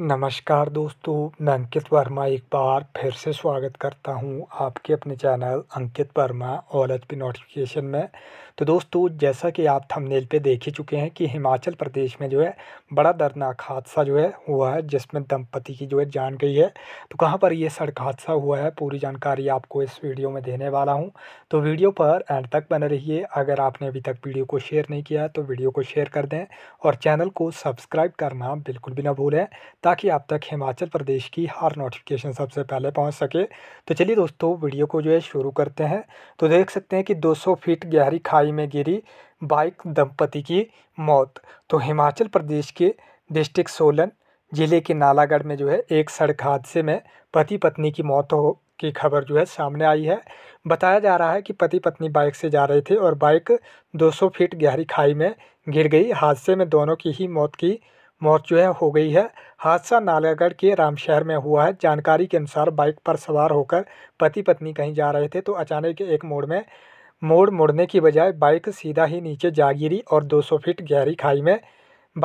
नमस्कार दोस्तों मैं अंकित वर्मा एक बार फिर से स्वागत करता हूं आपके अपने channel Ankit Verma all H P notification में तो दोस्तों जैसा कि आप थंबनेल पे देख ही चुके हैं कि हिमाचल प्रदेश में जो है बड़ा दर्दनाक हादसा जो है हुआ है जिसमें दंपति की जो है जान गई है तो कहाँ पर यह सड़क हादसा हुआ है पूरी जानकारी आपको इस वीडियो में देने वाला हूँ तो वीडियो पर एंड तक बने रहिए अगर आपने अभी तक वीडियो को शेयर नहीं किया तो वीडियो को शेयर कर दें और चैनल को सब्सक्राइब करना बिल्कुल भी ना भूलें ताकि आप तक हिमाचल प्रदेश की हर नोटिफिकेशन सबसे पहले पहुंच सके तो चलिए दोस्तों वीडियो को जो है शुरू करते हैं तो देख सकते हैं कि 200 फीट गहरी खाई में गिरी बाइक दंपति की मौत तो हिमाचल प्रदेश के डिस्ट्रिक्ट सोलन ज़िले के नालागढ़ में जो है एक सड़क हादसे में पति पत्नी की मौत हो की खबर जो है सामने आई है बताया जा रहा है कि पति पत्नी बाइक से जा रहे थे और बाइक 200 फीट गहरी खाई में गिर गई हादसे में दोनों की ही मौत की मौत जो है हो गई है हादसा नालागढ़ के रामशहर में हुआ है जानकारी के अनुसार बाइक पर सवार होकर पति पत्नी कहीं जा रहे थे तो अचानक एक मोड़ में मोड़ मुड़ने की बजाय बाइक सीधा ही नीचे जा गिरी और 200 फीट गहरी खाई में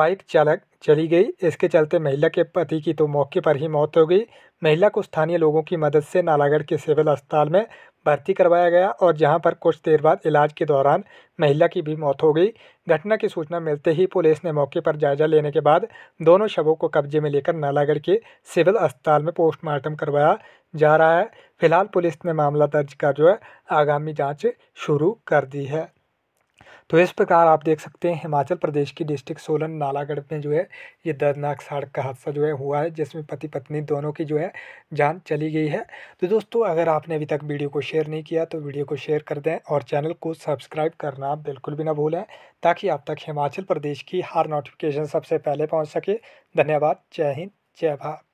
बाइक चालक चली गई इसके चलते महिला के पति की तो मौके पर ही मौत हो गई महिला को स्थानीय लोगों की मदद से नालागढ़ के सिविल अस्पताल में भर्ती करवाया गया और जहां पर कुछ देर बाद इलाज के दौरान महिला की भी मौत हो गई घटना की सूचना मिलते ही पुलिस ने मौके पर जायजा लेने के बाद दोनों शवों को कब्जे में लेकर नालागढ़ के सिविल अस्पताल में पोस्टमार्टम करवाया जा रहा है फिलहाल पुलिस ने मामला दर्ज कर जो है आगामी जाँच शुरू कर दी है तो इस प्रकार आप देख सकते हैं हिमाचल प्रदेश की डिस्ट्रिक्ट सोलन नालागढ़ में जो है ये दर्दनाक सड़क का हादसा जो है हुआ है जिसमें पति पत्नी दोनों की जो है जान चली गई है तो दोस्तों अगर आपने अभी तक वीडियो को शेयर नहीं किया तो वीडियो को शेयर कर दें और चैनल को सब्सक्राइब करना बिल्कुल भी ना भूलें ताकि आप तक हिमाचल प्रदेश की हर नोटिफिकेशन सबसे पहले पहुँच सके धन्यवाद जय हिंद जय भारत